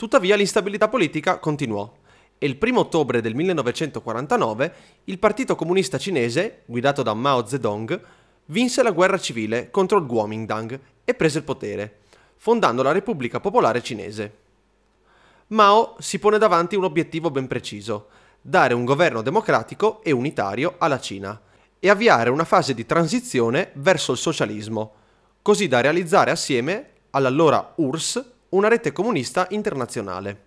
Tuttavia l'instabilità politica continuò e il 1 ottobre del 1949 il Partito Comunista Cinese, guidato da Mao Zedong, vinse la guerra civile contro il Kuomintang e prese il potere, fondando la Repubblica Popolare Cinese. Mao si pone davanti un obiettivo ben preciso, dare un governo democratico e unitario alla Cina e avviare una fase di transizione verso il socialismo, così da realizzare assieme all'allora URSS una rete comunista internazionale.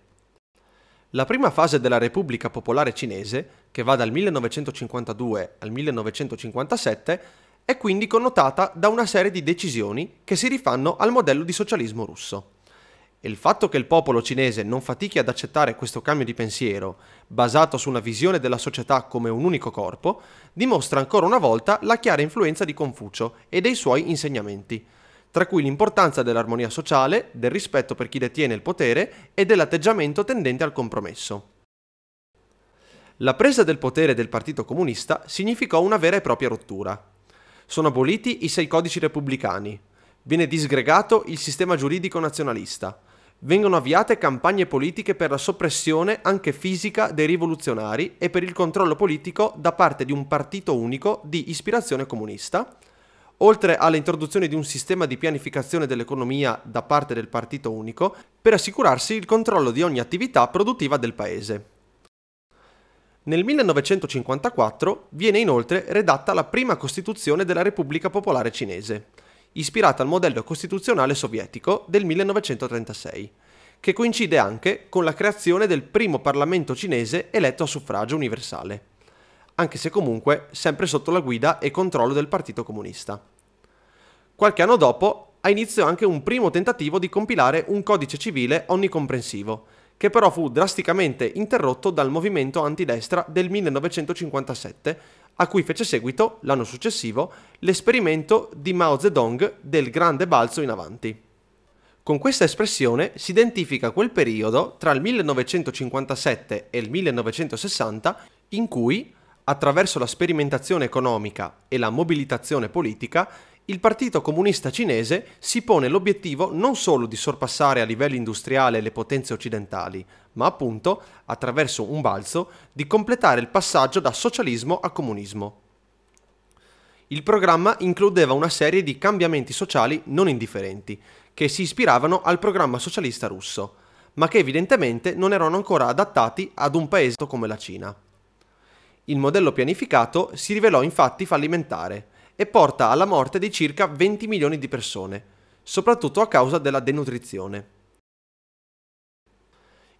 La prima fase della Repubblica Popolare Cinese, che va dal 1952 al 1957, è quindi connotata da una serie di decisioni che si rifanno al modello di socialismo russo. E il fatto che il popolo cinese non fatichi ad accettare questo cambio di pensiero, basato su una visione della società come un unico corpo, dimostra ancora una volta la chiara influenza di Confucio e dei suoi insegnamenti, tra cui l'importanza dell'armonia sociale, del rispetto per chi detiene il potere e dell'atteggiamento tendente al compromesso. La presa del potere del Partito Comunista significò una vera e propria rottura. Sono aboliti i sei codici repubblicani, viene disgregato il sistema giuridico nazionalista, vengono avviate campagne politiche per la soppressione anche fisica dei rivoluzionari e per il controllo politico da parte di un partito unico di ispirazione comunista, oltre all'introduzione di un sistema di pianificazione dell'economia da parte del partito unico, per assicurarsi il controllo di ogni attività produttiva del paese. Nel 1954 viene inoltre redatta la prima Costituzione della Repubblica Popolare Cinese, ispirata al modello costituzionale sovietico del 1936, che coincide anche con la creazione del primo Parlamento cinese eletto a suffragio universale, anche se comunque sempre sotto la guida e controllo del Partito Comunista. Qualche anno dopo ha inizio anche un primo tentativo di compilare un codice civile onnicomprensivo, che però fu drasticamente interrotto dal movimento antidestra del 1957, a cui fece seguito, l'anno successivo, l'esperimento di Mao Zedong del grande balzo in avanti. Con questa espressione si identifica quel periodo tra il 1957 e il 1960 in cui, attraverso la sperimentazione economica e la mobilitazione politica, il Partito Comunista Cinese si pone l'obiettivo non solo di sorpassare a livello industriale le potenze occidentali, ma appunto, attraverso un balzo, di completare il passaggio da socialismo a comunismo. Il programma includeva una serie di cambiamenti sociali non indifferenti, che si ispiravano al programma socialista russo, ma che evidentemente non erano ancora adattati ad un paese come la Cina. Il modello pianificato si rivelò infatti fallimentare, e porta alla morte di circa 20 milioni di persone, soprattutto a causa della denutrizione.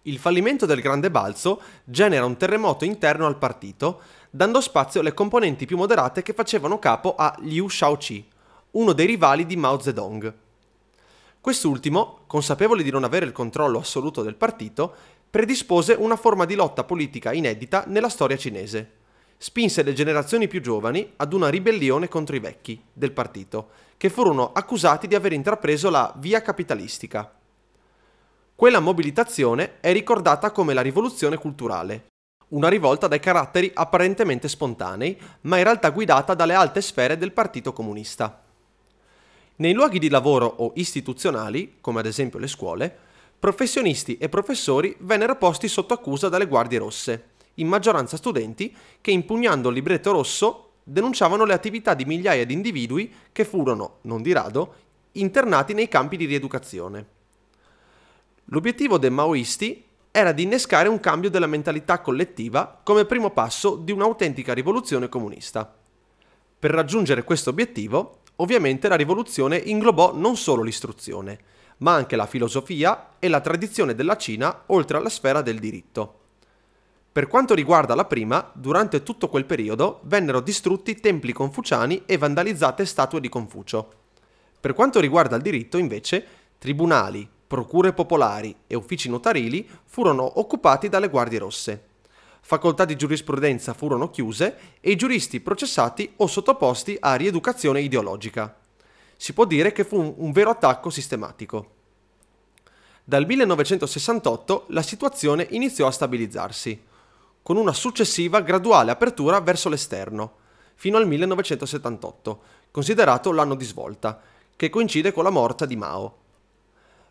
Il fallimento del Grande Balzo genera un terremoto interno al partito, dando spazio alle componenti più moderate che facevano capo a Liu Shaoqi, uno dei rivali di Mao Zedong. Quest'ultimo, consapevole di non avere il controllo assoluto del partito, predispose una forma di lotta politica inedita nella storia cinese spinse le generazioni più giovani ad una ribellione contro i vecchi del partito, che furono accusati di aver intrapreso la via capitalistica. Quella mobilitazione è ricordata come la rivoluzione culturale, una rivolta dai caratteri apparentemente spontanei, ma in realtà guidata dalle alte sfere del Partito Comunista. Nei luoghi di lavoro o istituzionali, come ad esempio le scuole, professionisti e professori vennero posti sotto accusa dalle guardie rosse, in maggioranza studenti, che impugnando il libretto rosso denunciavano le attività di migliaia di individui che furono, non di rado, internati nei campi di rieducazione. L'obiettivo dei maoisti era di innescare un cambio della mentalità collettiva come primo passo di un'autentica rivoluzione comunista. Per raggiungere questo obiettivo, ovviamente la rivoluzione inglobò non solo l'istruzione, ma anche la filosofia e la tradizione della Cina oltre alla sfera del diritto. Per quanto riguarda la prima, durante tutto quel periodo vennero distrutti templi confuciani e vandalizzate statue di Confucio. Per quanto riguarda il diritto, invece, tribunali, procure popolari e uffici notarili furono occupati dalle guardie rosse. Facoltà di giurisprudenza furono chiuse e i giuristi processati o sottoposti a rieducazione ideologica. Si può dire che fu un vero attacco sistematico. Dal 1968 la situazione iniziò a stabilizzarsi con una successiva graduale apertura verso l'esterno, fino al 1978, considerato l'anno di svolta, che coincide con la morte di Mao.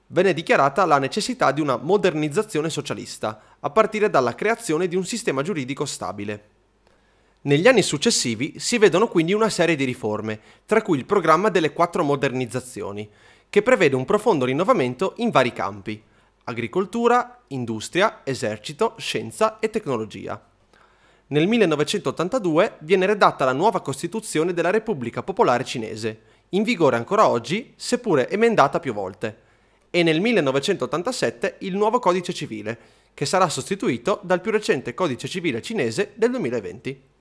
Venne dichiarata la necessità di una modernizzazione socialista, a partire dalla creazione di un sistema giuridico stabile. Negli anni successivi si vedono quindi una serie di riforme, tra cui il programma delle quattro modernizzazioni, che prevede un profondo rinnovamento in vari campi, agricoltura, industria, esercito, scienza e tecnologia. Nel 1982 viene redatta la nuova Costituzione della Repubblica Popolare Cinese, in vigore ancora oggi, seppure emendata più volte, e nel 1987 il nuovo Codice Civile, che sarà sostituito dal più recente Codice Civile cinese del 2020.